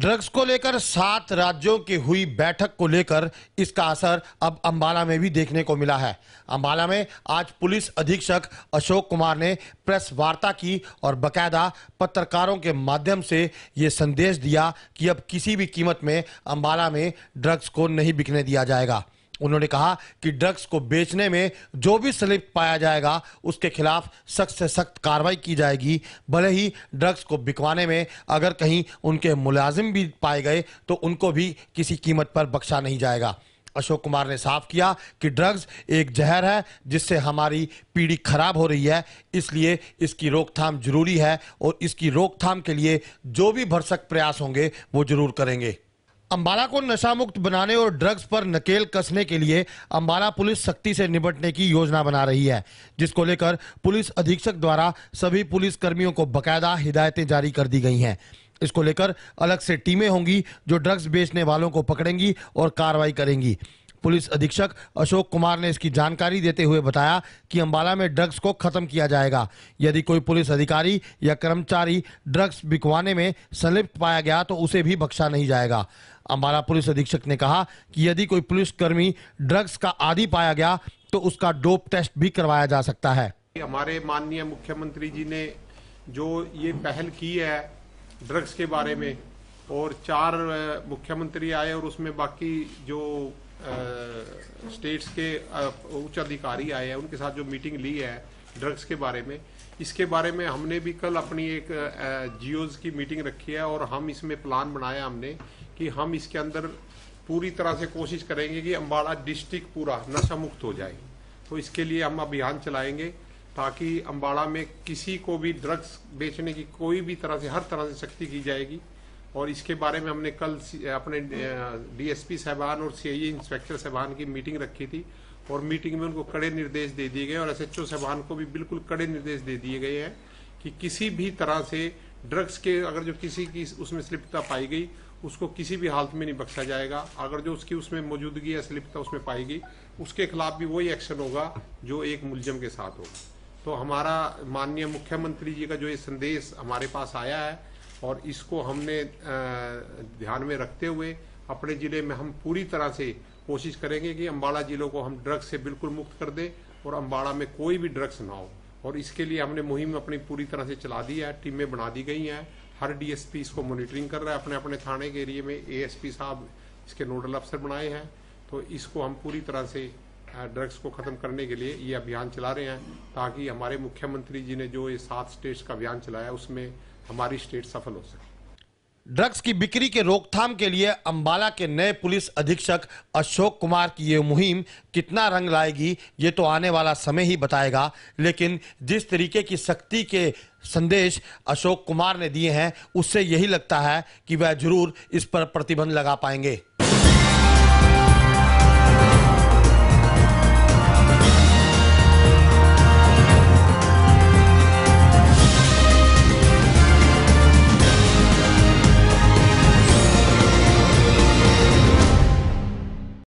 drugs को लेकर सात राज्यों की हुई बैठक को लेकर इसका असर अब अंबाला में भी देखने को मिला है अंबाला में आज पुलिस अधीक्षक अशोक कुमार ने प्रेस वार्ता की और बकायदा पत्रकारों के माध्यम से ये संदेश दिया कि अब किसी भी कीमत में अंबाला में ड्रग्स को नहीं बिकने दिया जाएगा उन्होंने कहा कि ड्रग्स को बेचने में जो भी स्लिप पाया जाएगा उसके खिलाफ सख्त से सख्त कार्रवाई की जाएगी भले ही ड्रग्स को बिकवाने में अगर कहीं उनके मुलाजिम भी पाए गए तो उनको भी किसी कीमत पर बख्शा नहीं जाएगा अशोक कुमार ने साफ किया कि ड्रग्स एक जहर है जिससे हमारी पीढ़ी खराब हो रही है इसलिए इसकी रोकथाम जरूरी है और इसकी रोकथाम के लिए जो भी भरसक प्रयास होंगे वो जरूर करेंगे अम्बाला को नशा मुक्त बनाने और ड्रग्स पर नकेल कसने के लिए अम्बाला पुलिस सख्ती से निपटने की योजना बना रही है जिसको लेकर पुलिस अधीक्षक द्वारा सभी पुलिस कर्मियों को बकायदा हिदायतें जारी कर दी गई हैं इसको लेकर अलग से टीमें होंगी जो ड्रग्स बेचने वालों को पकड़ेंगी और कार्रवाई करेंगी पुलिस अधीक्षक अशोक कुमार ने इसकी जानकारी देते हुए बताया कि अम्बाला में ड्रग्स को खत्म किया जाएगा यदि कोई पुलिस अधिकारी या कर्मचारी ड्रग्स बिकवाने में संलिप्त पाया गया तो उसे भी बख्शा नहीं जाएगा अम्बाला पुलिस अधीक्षक ने कहा कि यदि कोई पुलिसकर्मी ड्रग्स का आदि पाया गया तो उसका डोप टेस्ट भी करवाया जा सकता है हमारे माननीय मुख्यमंत्री जी ने जो ये पहल की है ड्रग्स के बारे में और चार मुख्यमंत्री आए और उसमें बाकी जो स्टेट्स के उच्च अधिकारी आए हैं उनके साथ जो मीटिंग ली है ड्रग्स के बारे में इसके बारे में हमने भी कल अपनी एक जियोज़ की मीटिंग रखी है और हम इसमें प्लान बनाया हमने कि हम इसके अंदर पूरी तरह से कोशिश करेंगे कि अम्बाड़ा डिस्ट्रिक्ट पूरा नशा मुक्त हो जाए तो इसके लिए हम अभियान चलाएंगे ताकि अम्बाड़ा में किसी को भी ड्रग्स बेचने की कोई भी तरह से हर तरह से सख्ती की जाएगी और इसके बारे में हमने कल अपने डीएसपी साहबान और सीआईए इंस्पेक्टर साहबान की मीटिंग रखी थी और मीटिंग में उनको कड़े निर्देश दे दिए गए और एसएचओ साहबान को भी बिल्कुल कड़े निर्देश दे दिए गए हैं कि किसी भी तरह से ड्रग्स के अगर जो किसी की उसमें स्लिपता पाई गई उसको किसी भी हालत में नहीं बख्शा जाएगा अगर जो उसकी उसमें मौजूदगी या स्लिपता उसमें पाई गई उसके खिलाफ भी वही एक्शन होगा जो एक मुलजम के साथ होगा तो हमारा माननीय मुख्यमंत्री जी का जो ये संदेश हमारे पास आया है और इसको हमने ध्यान में रखते हुए अपने ज़िले में हम पूरी तरह से कोशिश करेंगे कि अम्बाड़ा ज़िलों को हम ड्रग्स से बिल्कुल मुक्त कर दें और अम्बाड़ा में कोई भी ड्रग्स ना हो और इसके लिए हमने मुहिम अपनी पूरी तरह से चला दी है टीमें बना दी गई हैं हर डीएसपी इसको मॉनिटरिंग कर रहा है अपने अपने थाने के एरिए में एएसपी साहब इसके नोडल अफसर बनाए हैं तो इसको हम पूरी तरह से ड्रग्स को ख़त्म करने के लिए ये अभियान चला रहे हैं ताकि हमारे मुख्यमंत्री जी ने जो ये सात स्टेट्स का अभियान चलाया उसमें हमारी स्टेट सफल हो सके ड्रग्स की बिक्री के रोकथाम के लिए अंबाला के नए पुलिस अधीक्षक अशोक कुमार की ये मुहिम कितना रंग लाएगी ये तो आने वाला समय ही बताएगा लेकिन जिस तरीके की सख्ती के संदेश अशोक कुमार ने दिए हैं उससे यही लगता है कि वह जरूर इस पर प्रतिबंध लगा पाएंगे